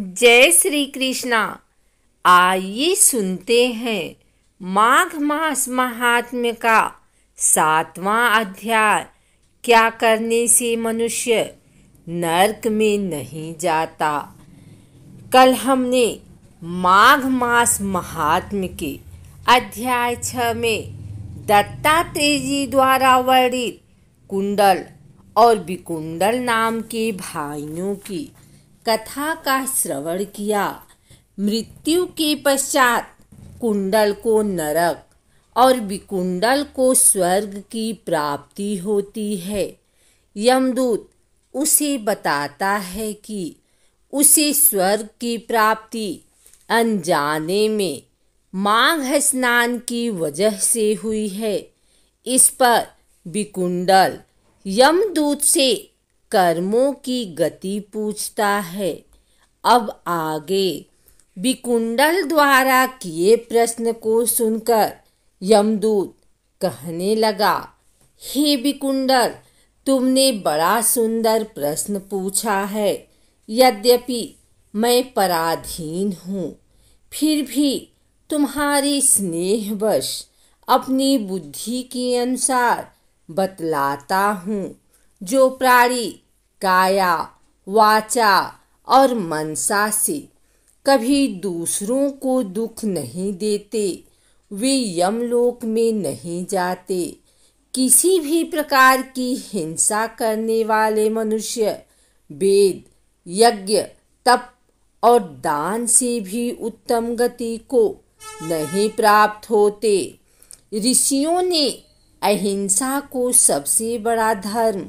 जय श्री कृष्णा आइए सुनते हैं माघ मास महात्म्य का सातवां अध्याय क्या करने से मनुष्य नरक में नहीं जाता कल हमने माघ मास महात्म के अध्याय छ में दत्तात्रेय जी द्वारा वर्णित कुंडल और विकुंडल नाम के भाइयों की कथा का श्रवण किया मृत्यु के पश्चात कुंडल को नरक और विकुंडल को स्वर्ग की प्राप्ति होती है यमदूत उसे बताता है कि उसे स्वर्ग की प्राप्ति अनजाने में माघ स्नान की वजह से हुई है इस पर विकुंडल यमदूत से कर्मों की गति पूछता है अब आगे विकुंडल द्वारा किए प्रश्न को सुनकर यमदूत कहने लगा हे विकुंडल तुमने बड़ा सुंदर प्रश्न पूछा है यद्यपि मैं पराधीन हूँ फिर भी तुम्हारी स्नेहवश अपनी बुद्धि के अनुसार बतलाता हूँ जो प्राणी काया वाचा और मनसा से कभी दूसरों को दुख नहीं देते वे यमलोक में नहीं जाते किसी भी प्रकार की हिंसा करने वाले मनुष्य वेद यज्ञ तप और दान से भी उत्तम गति को नहीं प्राप्त होते ऋषियों ने अहिंसा को सबसे बड़ा धर्म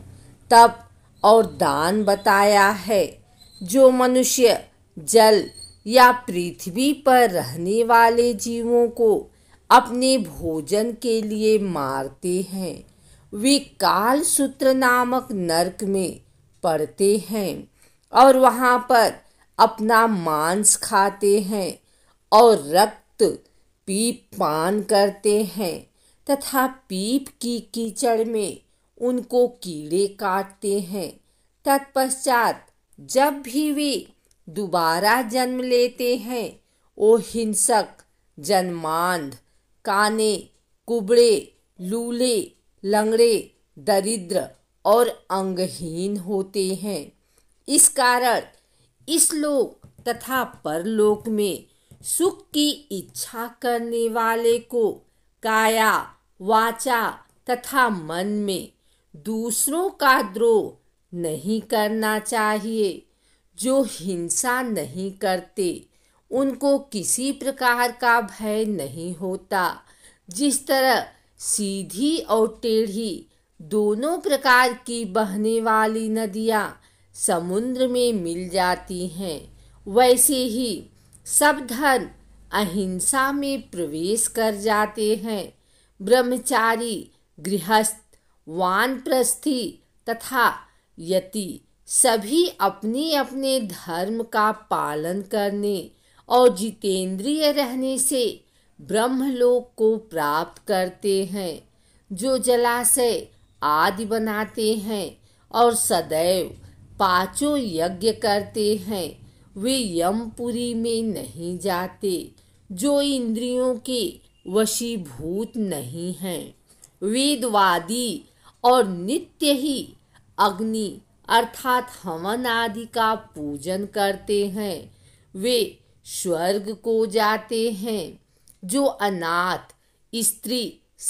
तप और दान बताया है जो मनुष्य जल या पृथ्वी पर रहने वाले जीवों को अपने भोजन के लिए मारते हैं वे काल सूत्र नामक नरक में पड़ते हैं और वहाँ पर अपना मांस खाते हैं और रक्त पीप पान करते हैं तथा पीप की कीचड़ में उनको कीड़े काटते हैं तत्पश्चात जब भी वे दोबारा जन्म लेते हैं वो हिंसक जन्मांध काने कुबड़े लूले लंगड़े दरिद्र और अंगहीन होते हैं इस कारण इस लोक तथा परलोक में सुख की इच्छा करने वाले को काया वाचा तथा मन में दूसरों का द्रोह नहीं करना चाहिए जो हिंसा नहीं करते उनको किसी प्रकार का भय नहीं होता जिस तरह सीधी और टेढ़ी दोनों प्रकार की बहने वाली नदियाँ समुद्र में मिल जाती हैं वैसे ही सब धन अहिंसा में प्रवेश कर जाते हैं ब्रह्मचारी गृहस्थ वानप्रस्थी तथा यति सभी अपने अपने धर्म का पालन करने और जितेंद्रिय रहने से ब्रह्मलोक को प्राप्त करते हैं जो जलाशय आदि बनाते हैं और सदैव पांचों यज्ञ करते हैं वे यमपुरी में नहीं जाते जो इंद्रियों के वशीभूत नहीं हैं वेदवादी और नित्य ही अग्नि अर्थात हवन आदि का पूजन करते हैं वे स्वर्ग को जाते हैं जो अनाथ स्त्री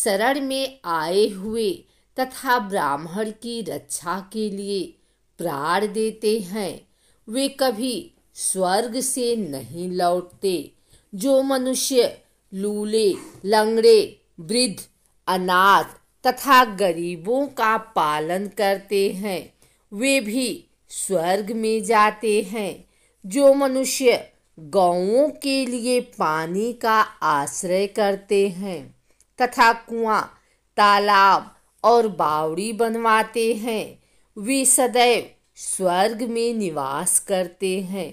शरण में आए हुए तथा ब्राह्मण की रक्षा के लिए प्राण देते हैं वे कभी स्वर्ग से नहीं लौटते जो मनुष्य लूले लंगड़े वृद्ध अनाथ तथा गरीबों का पालन करते हैं वे भी स्वर्ग में जाते हैं जो मनुष्य गौओं के लिए पानी का आश्रय करते हैं तथा कुआं तालाब और बावड़ी बनवाते हैं वे सदैव स्वर्ग में निवास करते हैं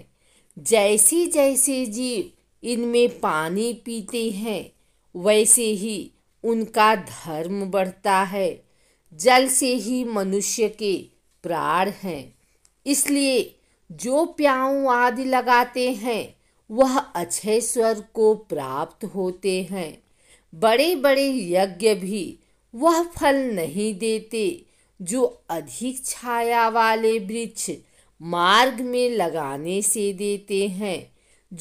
जैसे जैसे जीव इनमें पानी पीते हैं वैसे ही उनका धर्म बढ़ता है जल से ही मनुष्य के प्राण हैं इसलिए जो प्याऊ आदि लगाते हैं वह अक्षय स्वर को प्राप्त होते हैं बड़े बड़े यज्ञ भी वह फल नहीं देते जो अधिक छाया वाले वृक्ष मार्ग में लगाने से देते हैं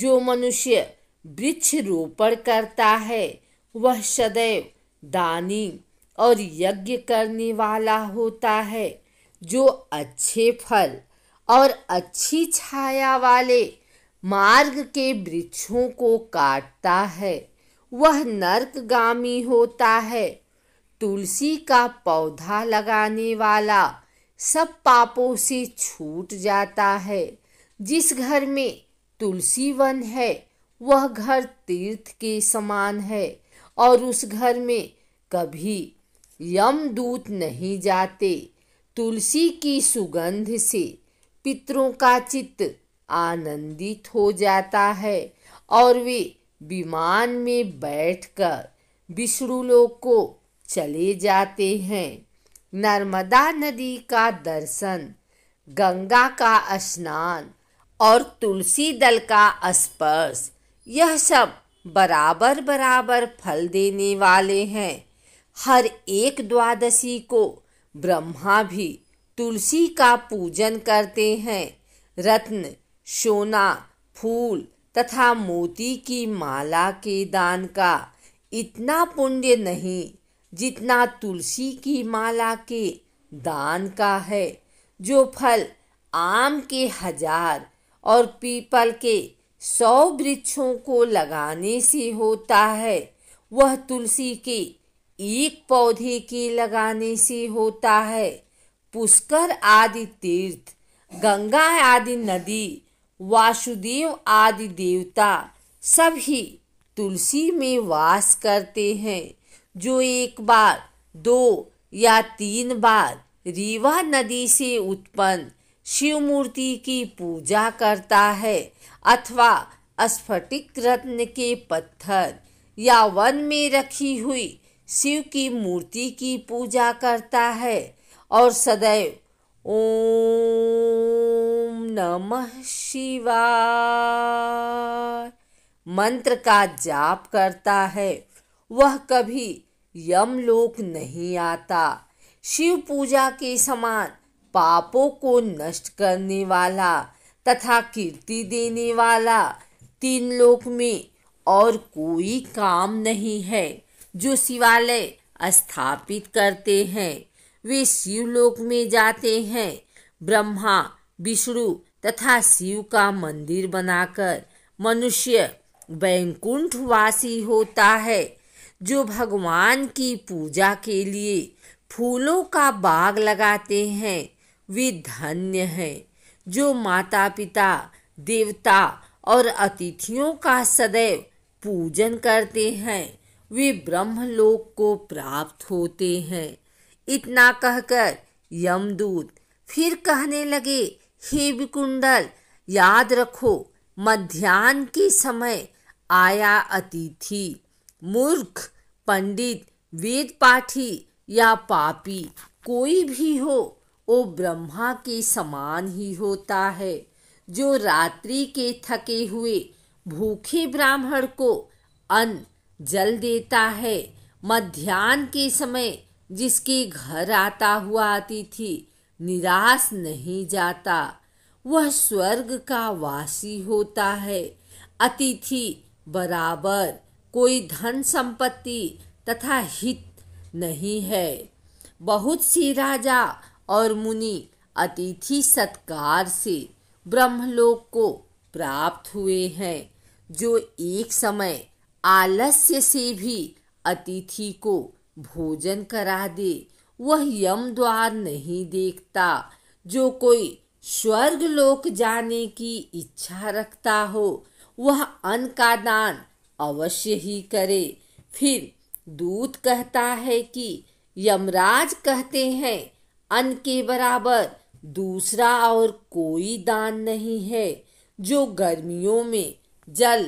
जो मनुष्य वृक्ष रोपण करता है वह सदैव दानी और यज्ञ करने वाला होता है जो अच्छे फल और अच्छी छाया वाले मार्ग के वृक्षों को काटता है वह नर्कगामी होता है तुलसी का पौधा लगाने वाला सब पापों से छूट जाता है जिस घर में तुलसी वन है वह घर तीर्थ के समान है और उस घर में कभी यमदूत नहीं जाते तुलसी की सुगंध से पितरों का चित्त आनंदित हो जाता है और वे विमान में बैठकर विष्णुलोक को चले जाते हैं नर्मदा नदी का दर्शन गंगा का स्नान और तुलसी दल का स्पर्श यह सब बराबर बराबर फल देने वाले हैं हर एक द्वादशी को ब्रह्मा भी तुलसी का पूजन करते हैं रत्न सोना फूल तथा मोती की माला के दान का इतना पुण्य नहीं जितना तुलसी की माला के दान का है जो फल आम के हजार और पीपल के सौ वृक्षों को लगाने से होता है वह तुलसी के एक पौधे के लगाने से होता है पुष्कर आदि तीर्थ गंगा आदि नदी वासुदेव आदि देवता सभी तुलसी में वास करते हैं जो एक बार दो या तीन बार रीवा नदी से उत्पन्न शिव मूर्ति की पूजा करता है अथवा स्फटिक रत्न के पत्थर या वन में रखी हुई शिव की मूर्ति की पूजा करता है और सदैव ओम नमः शिवाय मंत्र का जाप करता है वह कभी यमलोक नहीं आता शिव पूजा के समान पापों को नष्ट करने वाला तथा कीर्ति देने वाला तीन लोक में और कोई काम नहीं है जो शिवालय स्थापित करते हैं वे शिवलोक में जाते हैं ब्रह्मा विष्णु तथा शिव का मंदिर बनाकर मनुष्य वैकुंठवासी होता है जो भगवान की पूजा के लिए फूलों का बाग लगाते हैं वे धन्य है जो माता पिता देवता और अतिथियों का सदैव पूजन करते हैं वे ब्रह्मलोक को प्राप्त होते हैं इतना कहकर यमदूत फिर कहने लगे हे विकुंडल याद रखो मध्यान्ह के समय आया अतिथि मूर्ख पंडित वेद पाठी या पापी कोई भी हो वो ब्रह्मा के समान ही होता है जो रात्रि के थके हुए भूखे ब्राह्मण को अन्न जल देता है मध्यान्ह के समय जिसके घर आता हुआ अतिथि निराश नहीं जाता वह स्वर्ग का वासी होता है अतिथि बराबर कोई धन संपत्ति तथा हित नहीं है बहुत सी राजा और मुनि अतिथि सत्कार से ब्रह्मलोक को प्राप्त हुए हैं जो एक समय आलस्य से भी अतिथि को भोजन करा दे वह यम द्वार नहीं देखता जो कोई स्वर्ग लोक जाने की इच्छा रखता हो वह अन्न का दान अवश्य ही करे फिर दूत कहता है कि यमराज कहते हैं अन्न के बराबर दूसरा और कोई दान नहीं है जो गर्मियों में जल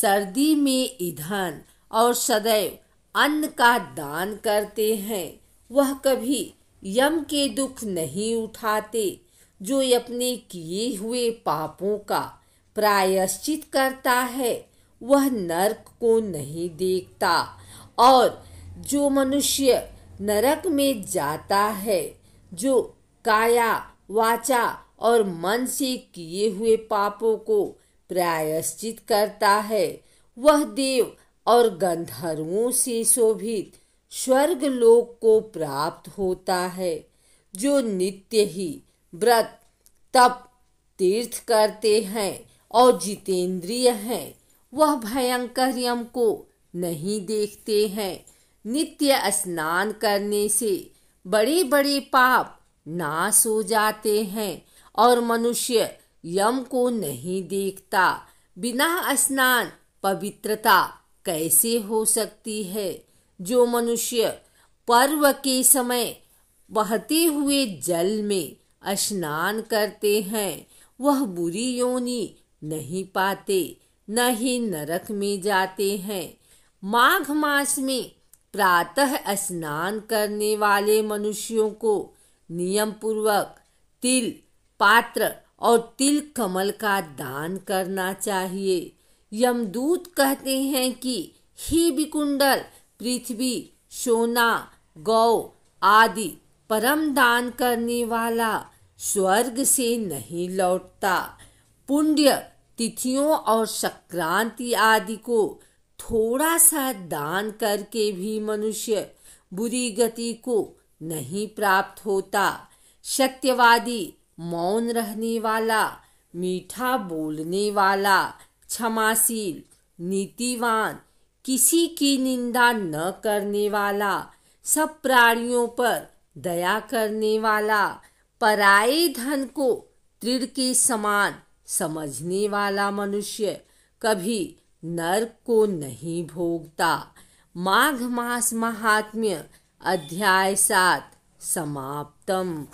सर्दी में ईंधन और सदैव अन्न का दान करते हैं वह कभी यम के दुख नहीं उठाते जो अपने किए हुए पापों का प्रायश्चित करता है वह नरक को नहीं देखता और जो मनुष्य नरक में जाता है जो काया वाचा और मन से किए हुए पापों को प्रायश्चित करता है वह देव और गंधर्वों से शोभित स्वर्ग लोक को प्राप्त होता है जो नित्य ही व्रत तप तीर्थ करते हैं और जितेंद्रिय हैं वह भयंकर यम को नहीं देखते हैं नित्य स्नान करने से बड़े बड़े पाप नाश हो जाते हैं और मनुष्य यम को नहीं देखता बिना स्नान पवित्रता कैसे हो सकती है जो मनुष्य पर्व के समय बहते हुए जल में स्नान करते हैं वह बुरी योनि नहीं पाते न ही नरक में जाते हैं माघ मास में प्रातः स्नान करने वाले मनुष्यों को नियम पूर्वक तिल पात्र और तिल कमल का दान करना चाहिए यमदूत कहते हैं कि ही विकुंडल पृथ्वी सोना गौ आदि परम दान करने वाला स्वर्ग से नहीं लौटता पुण्य तिथियों और संक्रांति आदि को थोड़ा सा दान करके भी मनुष्य बुरी गति को नहीं प्राप्त होता सत्यवादी मौन रहने वाला मीठा बोलने वाला क्षमाशील नीतिवान किसी की निंदा न करने वाला सब प्राणियों पर दया करने वाला पराए धन को तृढ़ के समान समझने वाला मनुष्य कभी नर्क को नहीं भोगता माघ मास महात्म्य अध्याय सात समाप्तम